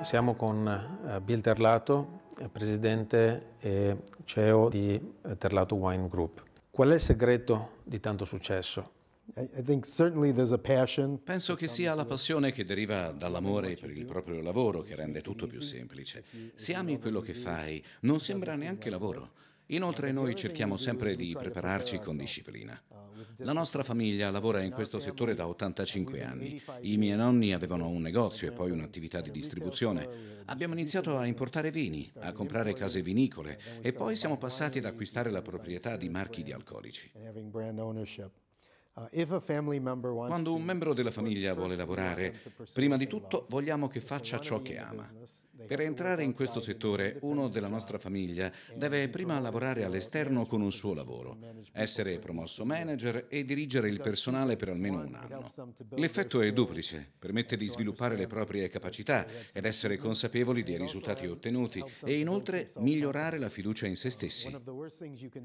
Siamo con eh, Bill Terlato, eh, presidente e CEO di eh, Terlato Wine Group. Qual è il segreto di tanto successo? Penso che sia la passione che deriva dall'amore per il proprio lavoro che rende tutto più semplice. Se ami quello che fai, non sembra neanche lavoro. Inoltre ecco, noi cerchiamo sempre di prepararci con disciplina. Ah, la nostra famiglia lavora in questo settore da 85 anni. I miei nonni avevano un negozio e poi un'attività di distribuzione. Abbiamo iniziato a importare vini, a comprare case vinicole e poi siamo passati ad acquistare la proprietà di marchi di alcolici. Uh, Quando un membro della famiglia vuole lavorare, prima di tutto vogliamo che faccia ciò che ama. Per entrare in questo settore, uno della nostra famiglia deve prima lavorare all'esterno con un suo lavoro, essere promosso manager e dirigere il personale per almeno un anno. L'effetto è duplice, permette di sviluppare le proprie capacità ed essere consapevoli dei risultati ottenuti e inoltre migliorare la fiducia in se stessi.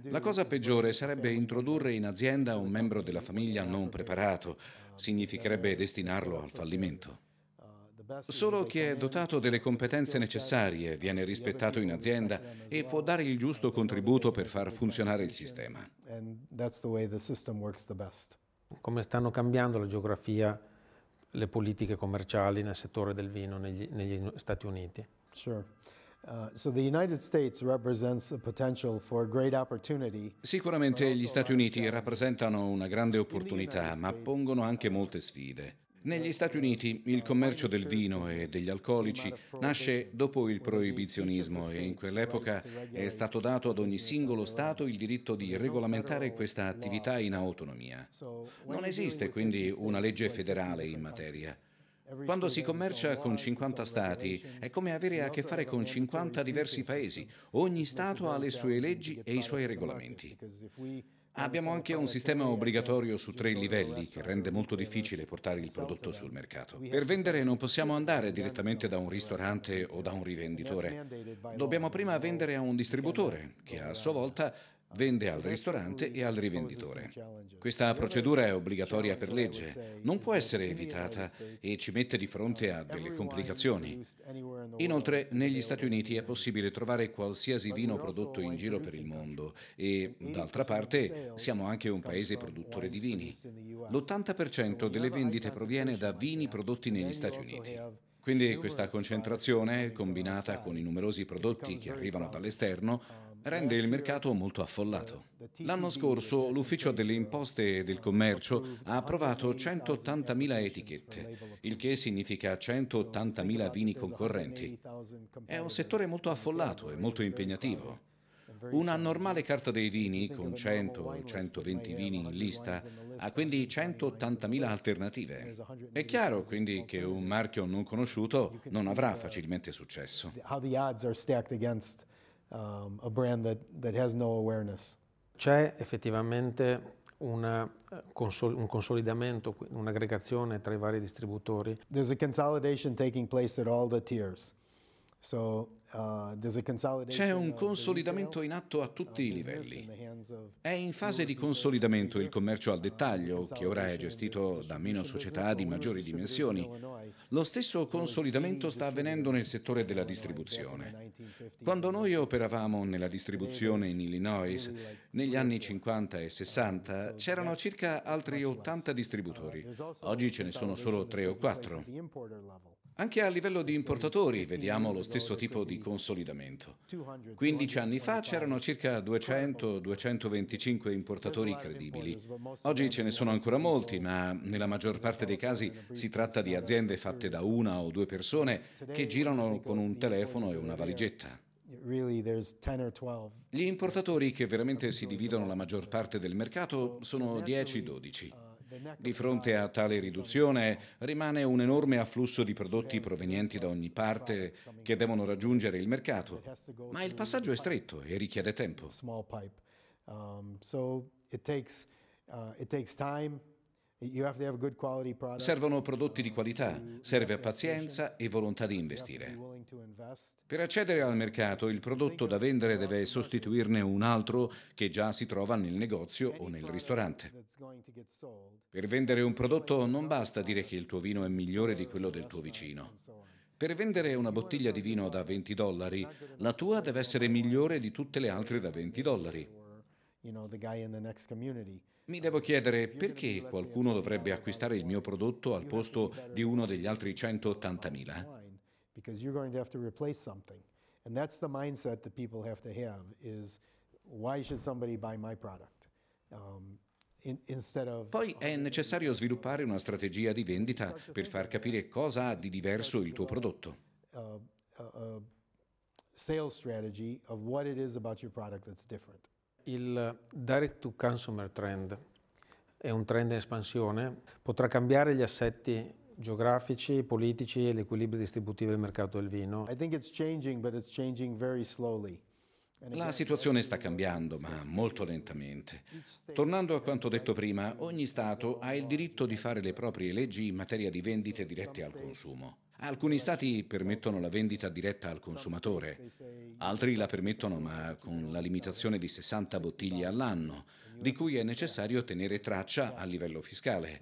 La cosa peggiore sarebbe introdurre in azienda un membro della famiglia famiglia non preparato significherebbe destinarlo al fallimento. Solo chi è dotato delle competenze necessarie viene rispettato in azienda e può dare il giusto contributo per far funzionare il sistema. Come stanno cambiando la geografia, le politiche commerciali nel settore del vino negli, negli Stati Uniti? Sure. Uh, so the United States represents a potential for great opportunity. Sicuramente gli Stati Uniti rappresentano una grande opportunità, ma pongono anche molte sfide. Negli Stati Uniti il uh, commercio del vino e degli alcolici nasce dopo il proibizionismo e in quell'epoca è stato dato ad ogni singolo Stato il diritto di regolamentare questa attività in autonomia. Non esiste quindi una legge federale in materia. Quando si commercia con 50 stati è come avere a che fare con 50 diversi paesi. Ogni stato ha le sue leggi e i suoi regolamenti. Abbiamo anche un sistema obbligatorio su tre livelli che rende molto difficile portare il prodotto sul mercato. Per vendere non possiamo andare direttamente da un ristorante o da un rivenditore. Dobbiamo prima vendere a un distributore che a sua volta vende al ristorante e al rivenditore. Questa procedura è obbligatoria per legge, non può essere evitata e ci mette di fronte a delle complicazioni. Inoltre negli Stati Uniti è possibile trovare qualsiasi vino prodotto in giro per il mondo e d'altra parte siamo anche un paese produttore di vini. L'80% delle vendite proviene da vini prodotti negli Stati Uniti. Quindi questa uh, concentrazione, combinata con i numerosi prodotti che arrivano dall'esterno, uh, rende il mercato molto affollato. L'anno scorso l'Ufficio delle Imposte e del Commercio ha approvato 180.000 etichette, il che significa 180.000 vini concorrenti. È un settore molto affollato e molto impegnativo. Una normale carta dei vini, con 100 o 120 vini in lista, ha quindi 180.000 alternative. È chiaro quindi che un marchio non conosciuto non avrà facilmente successo. How the odds are stacked um, a brand that, that has no awareness. C'è effettivamente una, un consolidamento, un'aggregazione tra i vari distributori. There's a consolidation taking place at all the tiers. So Uh, C'è un consolidamento in atto a uh, tutti i livelli. È in fase di consolidamento il commercio al uh, dettaglio, che ora è gestito da meno società di maggiori dimensioni. Lo stesso consolidamento sta avvenendo nel settore della distribuzione. Quando noi operavamo nella distribuzione in Illinois, negli anni 50 e 60, c'erano circa altri 80 distributori. Oggi ce ne sono solo 3 o 4. Anche a livello di importatori vediamo lo stesso tipo di consolidamento. 15 anni fa c'erano circa 200-225 importatori credibili. Oggi ce ne sono ancora molti, ma nella maggior parte dei casi si tratta di aziende fatte da una o due persone che girano con un telefono e una valigetta. Gli importatori che veramente si dividono la maggior parte del mercato sono 10-12. Di fronte a tale riduzione rimane un enorme afflusso di prodotti provenienti da ogni parte che devono raggiungere il mercato, ma il passaggio è stretto e richiede tempo. Um, so it takes, uh, it takes time, Servono prodotti di qualità, serve pazienza e volontà di investire. Per accedere al mercato il prodotto da vendere deve sostituirne un altro che già si trova nel negozio o nel ristorante. Per vendere un prodotto non basta dire che il tuo vino è migliore di quello del tuo vicino. Per vendere una bottiglia di vino da 20 dollari, la tua deve essere migliore di tutte le altre da 20 dollari. Mi devo chiedere perché qualcuno dovrebbe acquistare il mio prodotto al posto di uno degli altri 180.000. Eh? Um, poi è necessario sviluppare una strategia di vendita per far capire cosa ha di diverso il tuo prodotto. Uh, sales strategy of what it is about your product that's different. Il direct to consumer trend è un trend in espansione, potrà cambiare gli assetti geografici, politici e l'equilibrio distributivo del mercato del vino. I think it's changing, but it's changing very slowly. La situazione sta cambiando, ma molto lentamente. Tornando a quanto detto prima, ogni Stato ha il diritto di fare le proprie leggi in materia di vendite dirette al consumo. Alcuni stati permettono la vendita diretta al consumatore, altri la permettono ma con la limitazione di 60 bottiglie all'anno, di cui è necessario tenere traccia a livello fiscale.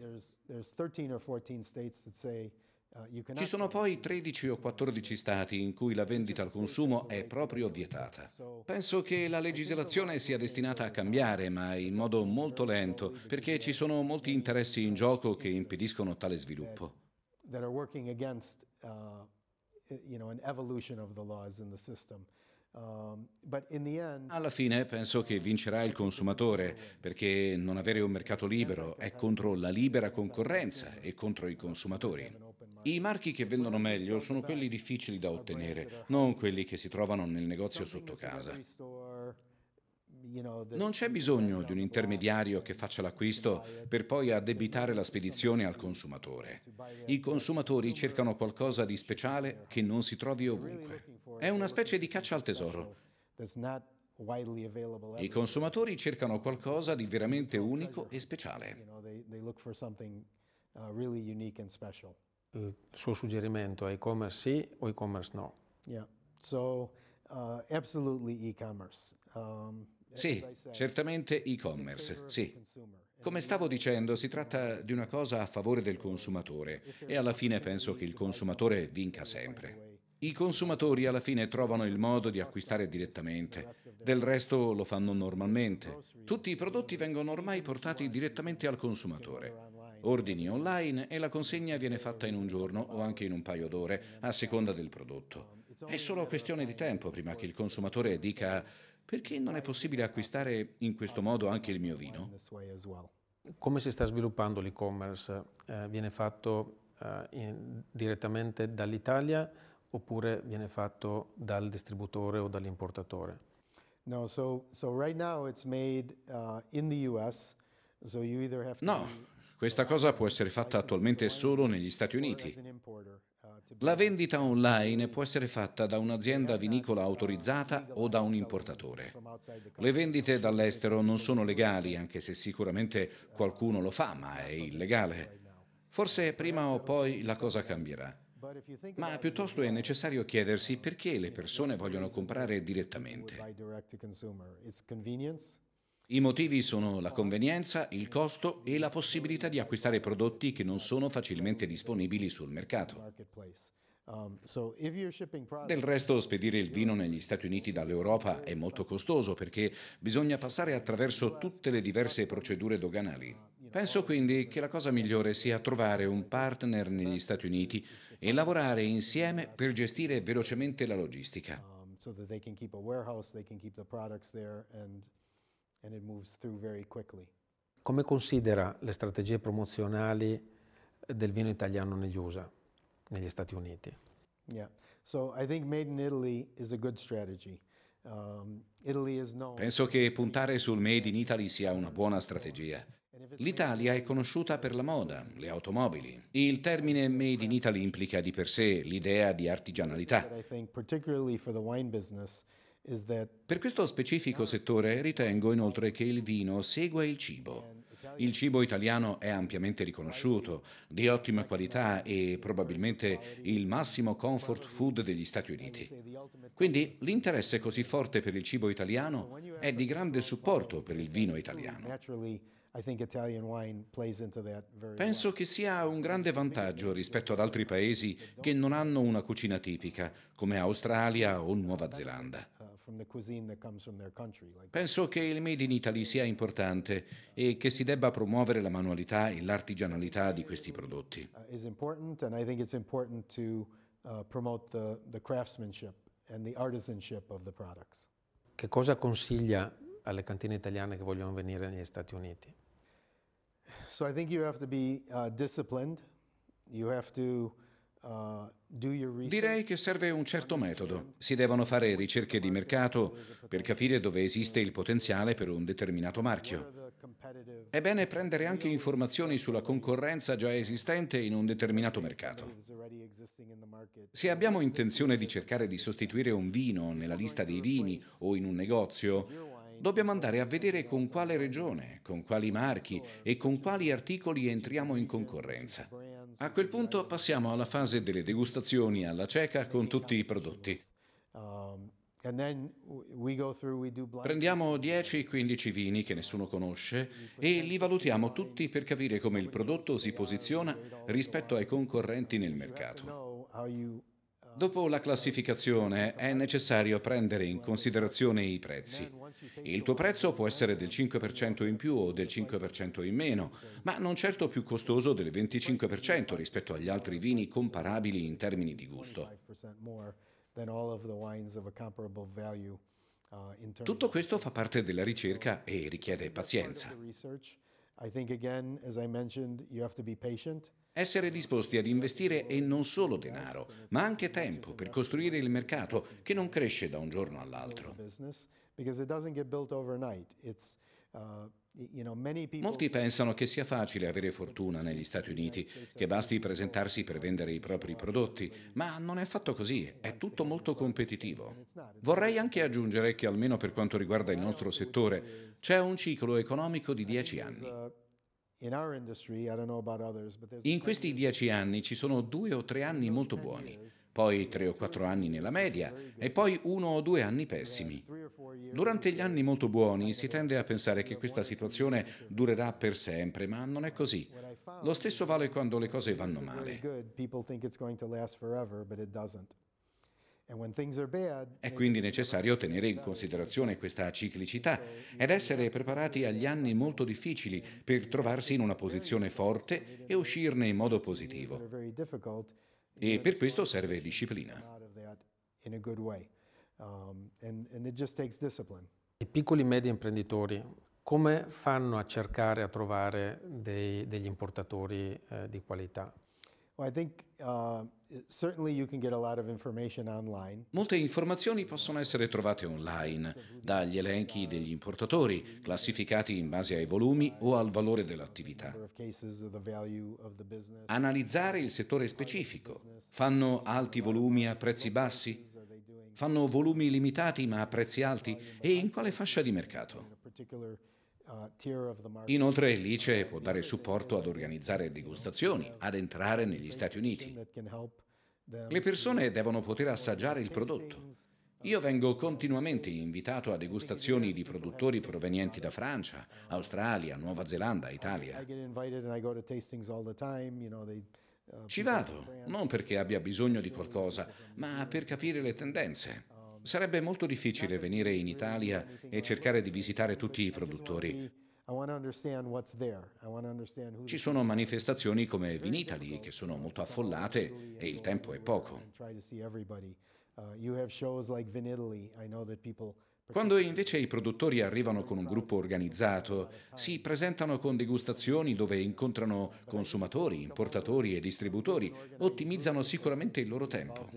Ci sono poi 13 o 14 stati in cui la vendita al consumo è proprio vietata. Penso che la legislazione sia destinata a cambiare, ma in modo molto lento, perché ci sono molti interessi in gioco che impediscono tale sviluppo that are working against uh, you know, an evolution of the laws in the system. Um, Alla fine penso che vincerà il consumatore perché non avere un mercato libero è contro la libera concorrenza e contro i consumatori. I marchi che vendono meglio sono quelli difficili da ottenere, non quelli che si trovano nel negozio sotto casa. Non c'è bisogno di un intermediario che faccia l'acquisto per poi addebitare la spedizione al consumatore. I consumatori cercano qualcosa di speciale che non si trovi ovunque. È una specie di caccia al tesoro. I consumatori cercano qualcosa di veramente unico e speciale. Uh, Il suo suggerimento è e-commerce sì o e-commerce no? Yeah, uh, assolutamente e-commerce. Um, sì, certamente e-commerce, sì. Come stavo dicendo, si tratta di una cosa a favore del consumatore e alla fine penso che il consumatore vinca sempre. I consumatori alla fine trovano il modo di acquistare direttamente, del resto lo fanno normalmente. Tutti i prodotti vengono ormai portati direttamente al consumatore. Ordini online e la consegna viene fatta in un giorno o anche in un paio d'ore, a seconda del prodotto. Um, È solo questione di tempo prima che il consumatore dica perché non è possibile acquistare in questo modo anche il mio vino? Come si sta sviluppando l'e-commerce? Eh, viene fatto eh, in, direttamente dall'Italia oppure viene fatto dal distributore o dall'importatore? No, so, so right now it's made uh, in the US, so you either have to... No, questa cosa può essere fatta attualmente solo negli Stati Uniti. La vendita online può essere fatta da un'azienda vinicola autorizzata o da un importatore. Le vendite dall'estero non sono legali, anche se sicuramente qualcuno lo fa, ma è illegale. Forse prima o poi la cosa cambierà. Ma piuttosto è necessario chiedersi perché le persone vogliono comprare direttamente. I motivi sono la convenienza, il costo e la possibilità di acquistare prodotti che non sono facilmente disponibili sul mercato. Um, Del resto spedire il vino negli Stati Uniti dall'Europa è molto costoso perché bisogna passare attraverso tutte le diverse procedure doganali. Penso quindi che la cosa migliore sia trovare un partner negli Stati Uniti e lavorare insieme per gestire velocemente la logistica. Um, so that they can keep a warehouse, they can keep the products there and come considera le strategie promozionali del vino italiano negli USA, negli Stati Uniti? Yeah. So I think Made in Italy is a good strategy. Um, Penso che puntare sul Made in Italy sia una buona strategia. L'Italia è conosciuta per la moda, le automobili. Il termine Made in Italy implica di per sé l'idea di artigianalità. Per questo specifico settore ritengo inoltre che il vino segua il cibo. Il cibo italiano è ampiamente riconosciuto, di ottima qualità e probabilmente il massimo comfort food degli Stati Uniti. Quindi l'interesse così forte per il cibo italiano è di grande supporto per il vino italiano. Penso che sia un grande vantaggio rispetto ad altri paesi che non hanno una cucina tipica, come Australia o Nuova Zelanda. Penso che il Made in Italy sia importante e che si debba promuovere la manualità e l'artigianalità di questi prodotti. Uh, uh, che cosa consiglia alle cantine italiane che vogliono venire negli Stati Uniti? So I think you have to be uh, disciplined. You have to Uh, Direi che serve un certo metodo. Si devono fare ricerche di mercato per capire dove esiste il potenziale per un determinato marchio. È bene prendere anche informazioni sulla concorrenza già esistente in un determinato mercato. Se abbiamo intenzione di cercare di sostituire un vino nella lista dei vini o in un negozio, dobbiamo andare a vedere con quale regione, con quali marchi e con quali articoli entriamo in concorrenza. A quel punto passiamo alla fase delle degustazioni alla cieca con tutti i prodotti. Prendiamo 10-15 vini che nessuno conosce e li valutiamo tutti per capire come il prodotto si posiziona rispetto ai concorrenti nel mercato. Dopo la classificazione è necessario prendere in considerazione i prezzi. Il tuo prezzo può essere del 5% in più o del 5% in meno, ma non certo più costoso del 25% rispetto agli altri vini comparabili in termini di gusto. Tutto questo fa parte della ricerca e richiede pazienza. I think again, as I mentioned, you have to be patient. Essere disposti ad investire e non solo denaro, ma anche tempo per costruire il mercato che non cresce da un giorno all'altro. Molti pensano che sia facile avere fortuna negli Stati Uniti, che basti presentarsi per vendere i propri prodotti, ma non è affatto così, è tutto molto competitivo. Vorrei anche aggiungere che almeno per quanto riguarda il nostro settore c'è un ciclo economico di 10 anni. In questi dieci anni ci sono due o tre anni molto buoni, poi tre o quattro anni nella media e poi uno o due anni pessimi. Durante gli anni molto buoni si tende a pensare che questa situazione durerà per sempre, ma non è così. Lo stesso vale quando le cose vanno male. È quindi necessario tenere in considerazione questa ciclicità ed essere preparati agli anni molto difficili per trovarsi in una posizione forte e uscirne in modo positivo. E per questo serve disciplina. Um, I piccoli e medi imprenditori come fanno a cercare, a trovare dei, degli importatori eh, di qualità? Uh, Molte informazioni possono essere trovate online, dagli elenchi degli importatori, classificati in base ai volumi o al valore dell'attività. Analizzare il settore specifico. Fanno alti volumi a prezzi bassi? Fanno volumi limitati ma a prezzi alti? E in quale fascia di mercato? Uh, Inoltre l'ICE può dare supporto ad organizzare degustazioni, ad entrare negli Stati Uniti. Le persone devono poter assaggiare il prodotto. Io vengo continuamente invitato a degustazioni di produttori provenienti da Francia, Australia, Nuova Zelanda, Italia. Uh, Ci vado, non perché abbia bisogno di qualcosa, ma per capire le tendenze. Sarebbe molto difficile venire in Italia e cercare di visitare tutti i produttori. Ci sono manifestazioni come Vinitali che sono molto affollate e il tempo è poco. Uh, Quando invece i produttori arrivano con un gruppo organizzato, si presentano con degustazioni dove incontrano consumatori, importatori e distributori, ottimizzano sicuramente il loro tempo.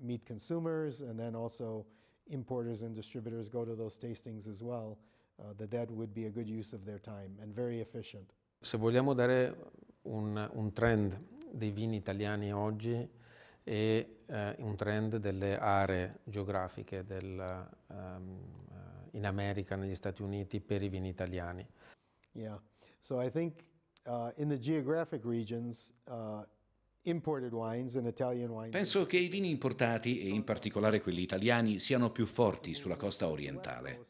meet consumers and then also importers and distributors go to those tastings as well, uh, that that would be a good use of their time and very efficient. Se vogliamo dare un, un trend dei vini italiani oggi è eh, un trend delle aree geografiche del, um, uh, in America, negli Stati Uniti, per i vini italiani. Yeah, so I think uh, in the geographic regions, uh, Penso che i vini importati, e in particolare quelli italiani, siano più forti sulla costa orientale.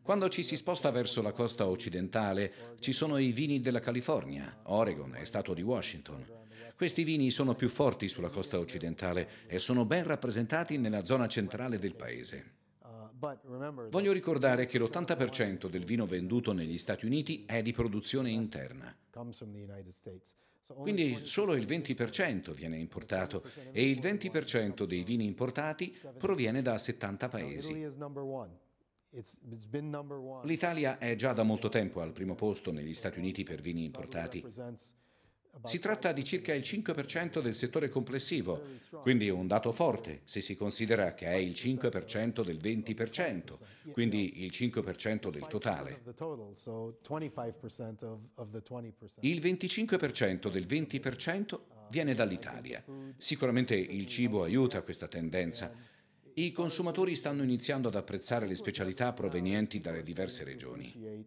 Quando ci si sposta verso la costa occidentale, ci sono i vini della California, Oregon e Stato di Washington. Questi vini sono più forti sulla costa occidentale e sono ben rappresentati nella zona centrale del paese. Voglio ricordare che l'80% del vino venduto negli Stati Uniti è di produzione interna. Quindi solo il 20% viene importato e il 20% dei vini importati proviene da 70 paesi. L'Italia è già da molto tempo al primo posto negli Stati Uniti per vini importati. Si tratta di circa il 5% del settore complessivo, quindi un dato forte se si considera che è il 5% del 20%, quindi il 5% del totale. Il 25% del 20% viene dall'Italia. Sicuramente il cibo aiuta questa tendenza. I consumatori stanno iniziando ad apprezzare le specialità provenienti dalle diverse regioni.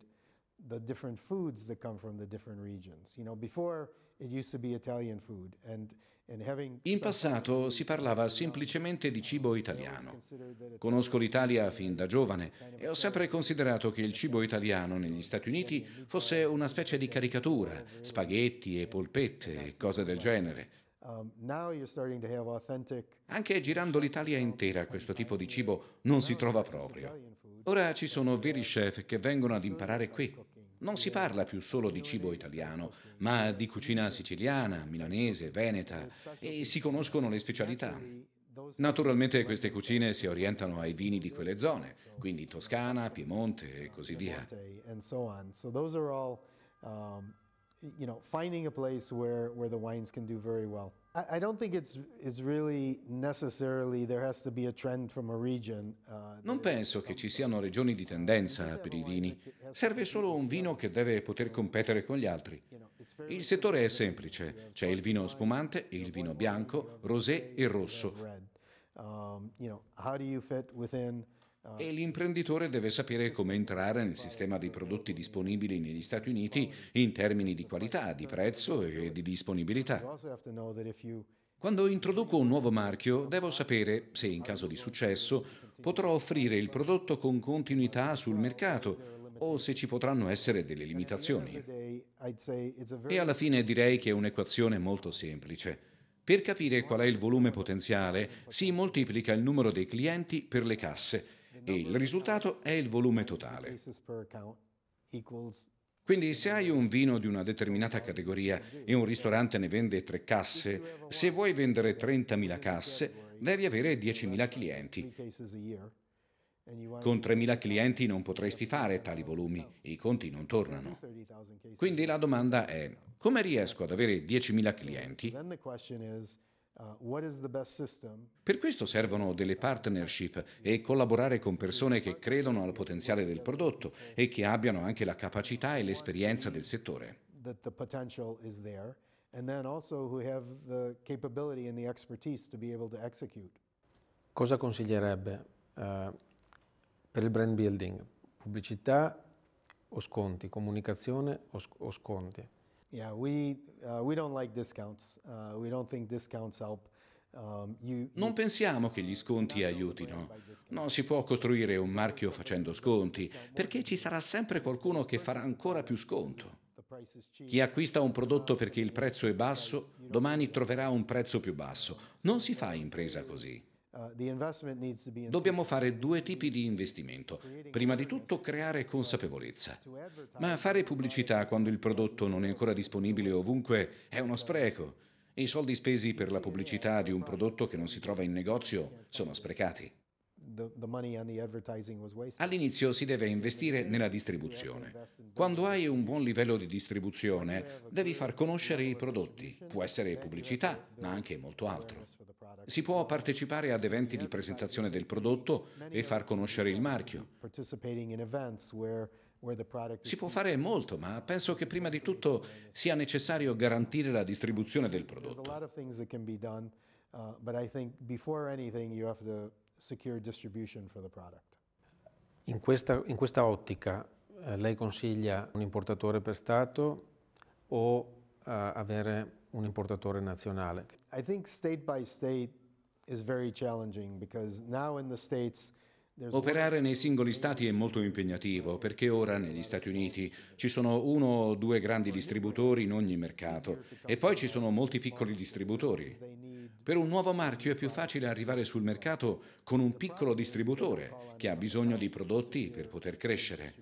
In passato si parlava semplicemente di cibo italiano. Conosco l'Italia fin da giovane e ho sempre considerato che il cibo italiano negli Stati Uniti fosse una specie di caricatura, spaghetti e polpette e cose del genere. Um, Anche girando l'Italia intera questo tipo di cibo non si trova proprio. Ora ci sono veri chef che vengono ad imparare qui. Ecco non si parla più solo di cibo italiano, ma di cucina siciliana, milanese, veneta e si conoscono le specialità. Naturalmente queste cucine si orientano ai vini di quelle zone, quindi Toscana, Piemonte e così via. Um, you know, finding a place where, where the wines can do very well. I, don't think it's, it's really necessarily there has to be a trend from a region. Uh, non penso che ci siano regioni di tendenza per i vini. Eh, Serve solo un vino che deve poter competere con gli altri. Il settore è semplice. C'è il vino spumante, il vino bianco, rosé e rosso. Um, you know, how e l'imprenditore deve sapere come entrare nel sistema dei prodotti disponibili negli Stati Uniti in termini di qualità, di prezzo e di disponibilità. Quando introduco un nuovo marchio devo sapere se in caso di successo potrò offrire il prodotto con continuità sul mercato o se ci potranno essere delle limitazioni. E alla fine direi che è un'equazione molto semplice. Per capire qual è il volume potenziale si moltiplica il numero dei clienti per le casse e il risultato è il volume totale. Quindi se hai un vino di una determinata categoria e un ristorante ne vende tre casse, se vuoi vendere 30.000 casse, devi avere 10.000 clienti. Con 3.000 clienti non potresti fare tali volumi, i conti non tornano. Quindi la domanda è, come riesco ad avere 10.000 clienti? Uh, per questo servono delle partnership e collaborare con persone che credono al potenziale del prodotto e che abbiano anche la capacità e l'esperienza del settore. Cosa consiglierebbe eh, per il brand building? Pubblicità o sconti? Comunicazione o, sc- o sconti? Yeah, we, uh, we don't like discounts. Uh, we don't think discounts help. Um, non pensiamo che gli sconti aiutino. Non si può costruire un marchio facendo sconti, perché ci sarà sempre qualcuno che farà ancora più sconto. Chi acquista un prodotto perché il prezzo è basso, domani troverà un prezzo più basso. Non si fa impresa così. Uh, Dobbiamo fare due tipi di investimento. Prima di tutto creare consapevolezza. Ma fare pubblicità quando il prodotto non è ancora disponibile ovunque è uno spreco. I soldi spesi per la pubblicità di un prodotto che non si trova in negozio sono sprecati. All'inizio si deve investire nella distribuzione. Quando hai un buon livello di distribuzione, devi far conoscere i prodotti. Può essere pubblicità, ma anche molto altro. Si può partecipare ad eventi di presentazione del prodotto e far conoscere il marchio. Si può fare molto, ma penso che prima di tutto sia necessario garantire la distribuzione del prodotto secure distribution for the product. In questa, in questa ottica eh, lei consiglia un importatore per Stato o eh, avere un importatore nazionale? I think state by state is very challenging because now in the States Operare nei singoli stati è molto impegnativo perché ora negli Stati Uniti ci sono uno o due grandi distributori in ogni mercato e poi ci sono molti piccoli distributori. Per un nuovo marchio è più facile arrivare sul mercato con un piccolo distributore che ha bisogno di prodotti per poter crescere.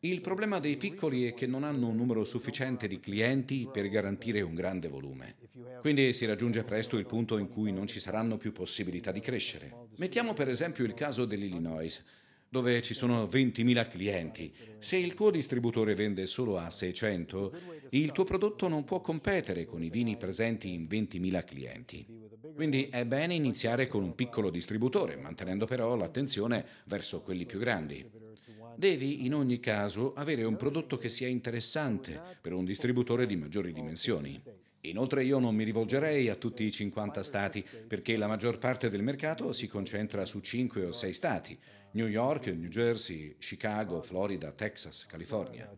Il problema dei piccoli è che non hanno un numero sufficiente di clienti per garantire un grande volume. Quindi si raggiunge presto il punto in cui non ci saranno più possibilità di crescere. Mettiamo per esempio il caso dell'Illinois dove ci sono 20.000 clienti. Se il tuo distributore vende solo a 600, il tuo prodotto non può competere con i vini presenti in 20.000 clienti. Quindi è bene iniziare con un piccolo distributore, mantenendo però l'attenzione verso quelli più grandi. Devi in ogni caso avere un prodotto che sia interessante per un distributore di maggiori dimensioni. Inoltre io non mi rivolgerei a tutti i 50 stati perché la maggior parte del mercato si concentra su 5 o 6 stati, New York, New Jersey, Chicago, Florida, Texas, California.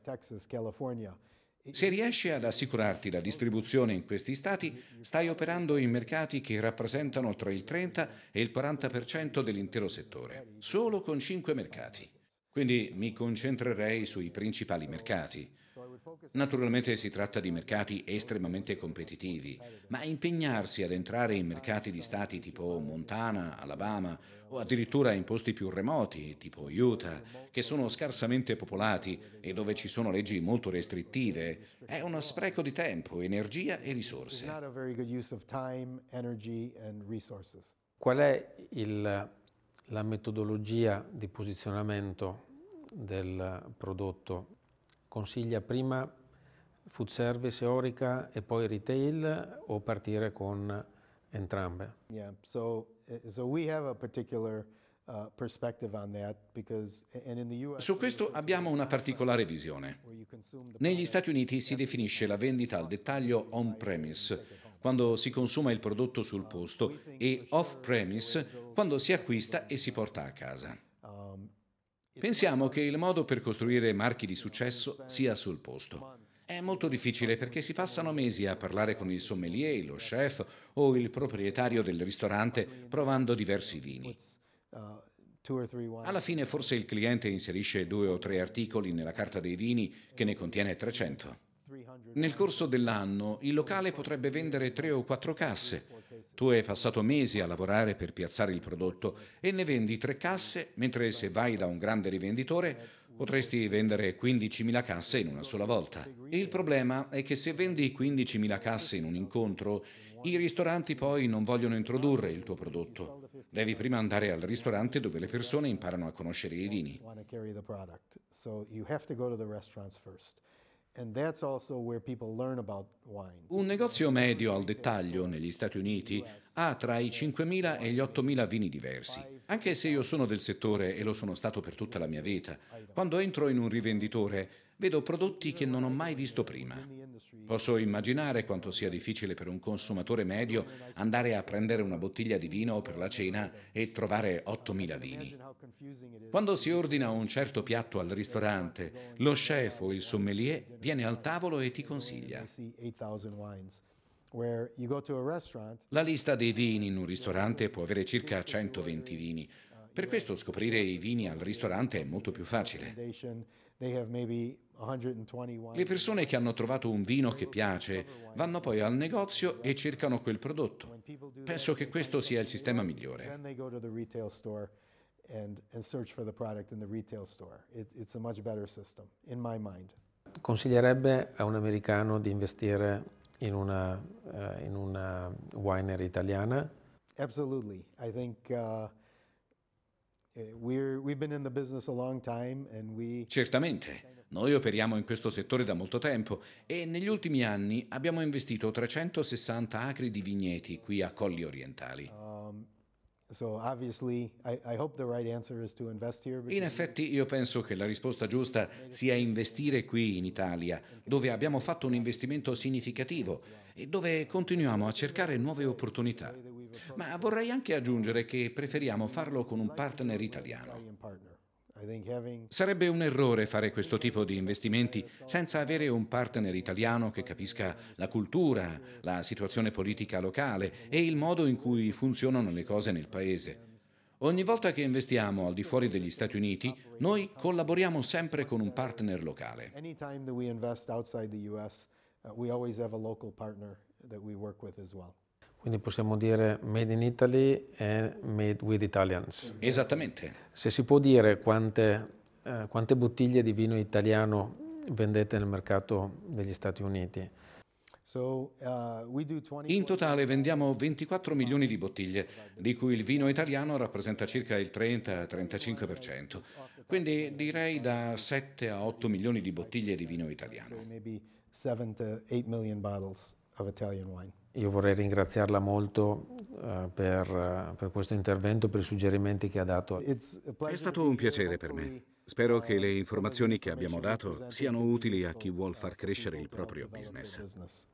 Se riesci ad assicurarti la distribuzione in questi stati, stai operando in mercati che rappresentano tra il 30 e il 40% dell'intero settore, solo con 5 mercati. Quindi mi concentrerei sui principali mercati. Naturalmente si tratta di mercati estremamente competitivi, ma impegnarsi ad entrare in mercati di stati tipo Montana, Alabama, o addirittura in posti più remoti, tipo Utah, che sono scarsamente popolati e dove ci sono leggi molto restrittive, è uno spreco di tempo, energia e risorse. Qual è il, la metodologia di posizionamento del prodotto? Consiglia prima food service e orica e poi retail o partire con entrambe. Yeah, so, eh, so we have a particular uh, su questo abbiamo una particolare visione. Negli Stati Uniti si definisce la vendita al dettaglio on-premise, quando si consuma il prodotto sul posto, e off-premise, quando si acquista e si porta a casa. Um, Pensiamo che il modo per costruire marchi di successo sia sul posto. È molto difficile perché si passano mesi a parlare con il sommelier, lo chef o il proprietario del ristorante provando diversi vini. Alla fine forse il cliente inserisce due o tre articoli nella carta dei vini che ne contiene 300. Nel corso dell'anno il locale potrebbe vendere tre o quattro casse. Tu hai passato mesi a lavorare per piazzare il prodotto e ne vendi tre casse, mentre se vai da un grande rivenditore Potresti vendere 15.000 casse in una sola volta. Il problema è che se vendi 15.000 casse in un incontro, i ristoranti poi non vogliono introdurre il tuo prodotto. Devi prima andare al ristorante dove le persone imparano a conoscere i vini. Un negozio medio al dettaglio negli Stati Uniti ha tra i 5.000 e gli 8.000 vini diversi. Anche se io sono del settore e lo sono stato per tutta la mia vita, quando entro in un rivenditore Vedo prodotti che non ho mai visto prima. Posso immaginare quanto sia difficile per un consumatore medio andare a prendere una bottiglia di vino per la cena e trovare 8.000 vini. Quando si ordina un certo piatto al ristorante, lo chef o il sommelier viene al tavolo e ti consiglia. La lista dei vini in un ristorante può avere circa 120 vini. Per questo scoprire i vini al ristorante è molto più facile. Le persone che hanno trovato un vino che piace vanno poi al negozio e cercano quel prodotto. Penso che questo sia il sistema migliore. Consiglierebbe a un americano di investire in una, uh, in una winery italiana? Absolutely. I think uh... Certamente. Noi operiamo in questo settore da molto tempo e negli ultimi anni abbiamo investito 360 acri di vigneti qui a Colli Orientali. Um, in effetti io penso che la risposta giusta sia investire qui in Italia, dove abbiamo fatto un investimento significativo e dove continuiamo a cercare nuove opportunità. Ma vorrei anche aggiungere che preferiamo farlo con un partner italiano. Sarebbe un errore fare questo tipo di investimenti senza avere un partner italiano che capisca la cultura, la situazione politica locale e il modo in cui funzionano le cose nel paese. Ogni volta che investiamo al di fuori degli Stati Uniti, noi collaboriamo sempre con un partner locale. Anytime that we invest outside the US, uh, we always have a local partner that we work with as well. Quindi possiamo dire made in Italy e made with Italians. Esattamente. Se si può dire quante, eh, quante bottiglie di vino italiano vendete nel mercato degli Stati Uniti. Uh, in totale vendiamo 24 milioni di bottiglie, di cui il vino italiano rappresenta circa il 30-35%, quindi direi da 7 a 8 milioni di bottiglie di vino italiano. Io vorrei ringraziarla molto uh, per, uh, per, questo intervento, per i suggerimenti che ha dato. È stato un piacere per me. Spero che le informazioni che abbiamo dato siano utili a chi vuole far crescere il proprio business.